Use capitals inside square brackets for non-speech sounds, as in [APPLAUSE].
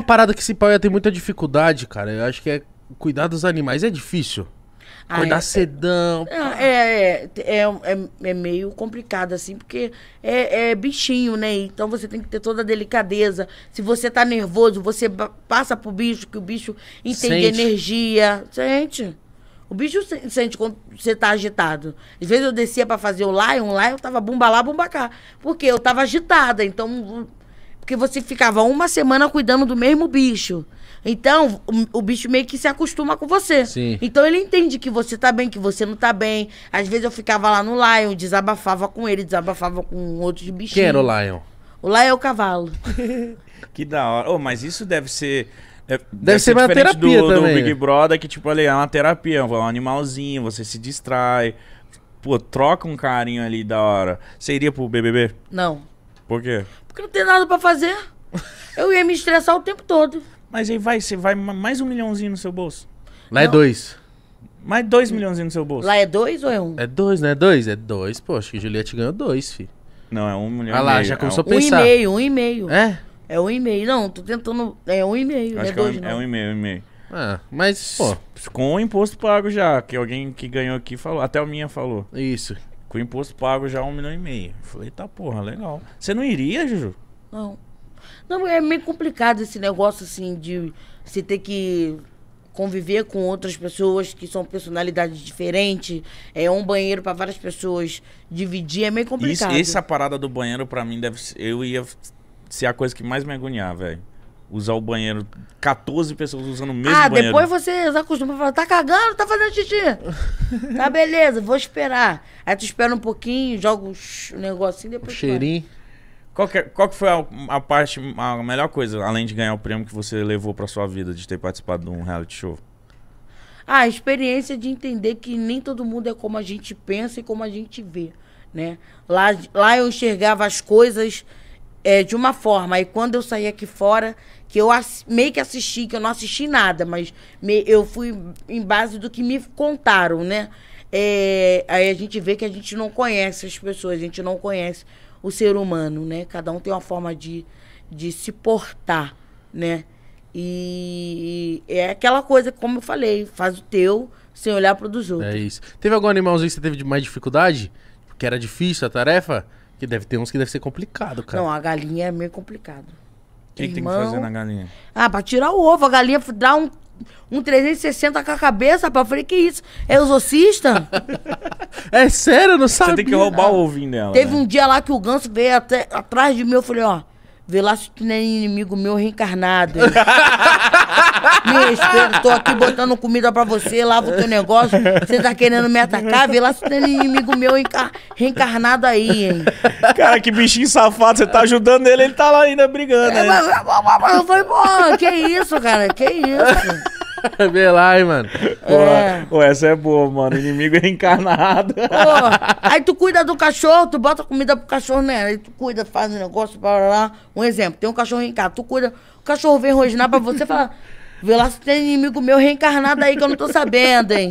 uma parada que esse pau ia ter muita dificuldade, cara. Eu acho que é cuidar dos animais. É difícil. Ah, cuidar sedão é, cedão. É, é é, é, é, meio complicado, assim, porque é, é, bichinho, né? Então você tem que ter toda a delicadeza. Se você tá nervoso, você passa pro bicho, que o bicho entende sente. energia. Sente. O bicho sente quando você tá agitado. Às vezes eu descia para fazer o lion, lá eu tava bumba lá, bumba cá. Porque eu tava agitada, então porque você ficava uma semana cuidando do mesmo bicho. Então, o, o, bicho meio que se acostuma com você. Sim. Então ele entende que você tá bem, que você não tá bem. Às vezes eu ficava lá no Lion, desabafava com ele, desabafava com outros bichinhos. Quem era o Lion? O Lion é o cavalo. [LAUGHS] que da hora. Oh, mas isso deve ser. É, deve, deve ser, ser uma terapia do, também. do Big Brother, que tipo, ali, é uma terapia, um animalzinho, você se distrai. Pô, troca um carinho ali da hora. Você iria pro BBB? Não. Por quê? Porque não tem nada pra fazer. Eu ia me estressar o tempo todo. Mas aí vai, você vai mais um milhãozinho no seu bolso. Lá é não. é dois. Mais dois milhãozinhos no seu bolso. Lá é dois ou é um? É dois, né? É dois? É dois, pô. Acho que Juliette ganhou dois, fi. Não, é um milhão. Ah lá, já é começou é um... a pensar. Um e meio, um e meio. É? É um e meio. Não, tô tentando. É um e meio. Acho é que dois, é, um, é um e meio, um e meio. Ah, mas. Pô, com o imposto pago já, que alguém que ganhou aqui falou. Até o minha falou. Isso. Com o imposto pago já um milhão e meio. falei, tá porra, legal. Você não iria, Juju? Não. Não, é meio complicado esse negócio, assim, de você ter que conviver com outras pessoas que são personalidades diferentes, é um banheiro para várias pessoas dividir, é meio complicado. Isso, essa parada do banheiro para mim deve ser, eu ia ser a coisa que mais me agoniar, velho usar o banheiro. 14 pessoas usando o mesmo ah, banheiro. Ah, depois você acostuma falar, tá cagando, tá fazendo xixi. [LAUGHS] tá, beleza, vou esperar. Aí tu espera um pouquinho, joga o um negocinho, depois... O cheirinho. Qual que, é, qual que foi a, a, parte, a melhor coisa, além de ganhar o prêmio que você levou pra sua vida, de ter participado de um reality show? Ah, a experiência de entender que nem todo mundo é como a gente pensa e como a gente vê, né? Lá, lá eu enxergava as coisas é, de uma forma. Aí quando eu saí aqui fora, que eu meio que assisti, que eu não assisti nada, mas me, eu fui em base do que me contaram, né? É, aí a gente vê que a gente não conhece as pessoas, a gente não conhece o ser humano, né? Cada um tem uma forma de, de se portar, né? E, é aquela coisa, como eu falei, faz o teu sem olhar para o dos é outros. É isso. Teve algum animalzinho que você teve mais dificuldade? Porque era difícil a tarefa? Que deve ter uns que deve ser complicado, cara. Não, a galinha é meio complicado. O que, que, tem que fazer na galinha? Ah, pra tirar o ovo. A galinha dá um, um 360 com a cabeça, pá. Eu falei, que isso? É exorcista? [LAUGHS] é sério, eu não sabia. Você tem que roubar ah, o ovinho dela. Teve né? um dia lá que o ganso veio até, atrás de mim. Eu falei, ó, vê lá se tu não é inimigo meu reencarnado. [LAUGHS] respeito, tô aqui botando comida pra você, lavo o teu negócio, você tá querendo me atacar, vê lá se tem inimigo meu encar reencarnado aí, hein? Cara, que bichinho safado, você tá ajudando ele, ele tá lá ainda brigando. É, mas, eu falei, pô, que isso, cara, que isso. [LAUGHS] Vê lá, hein, mano. É. Pô, essa é boa, mano. Inimigo reencarnado. Pô, aí tu cuida do cachorro, tu bota comida pro cachorro, né? Aí tu cuida, faz um negócio, blá, blá, blá. Um exemplo, tem um cachorro em casa, tu cuida, o cachorro vem rosnar pra você e fala, Vê lá se tem inimigo meu reencarnado aí que eu não tô sabendo, hein?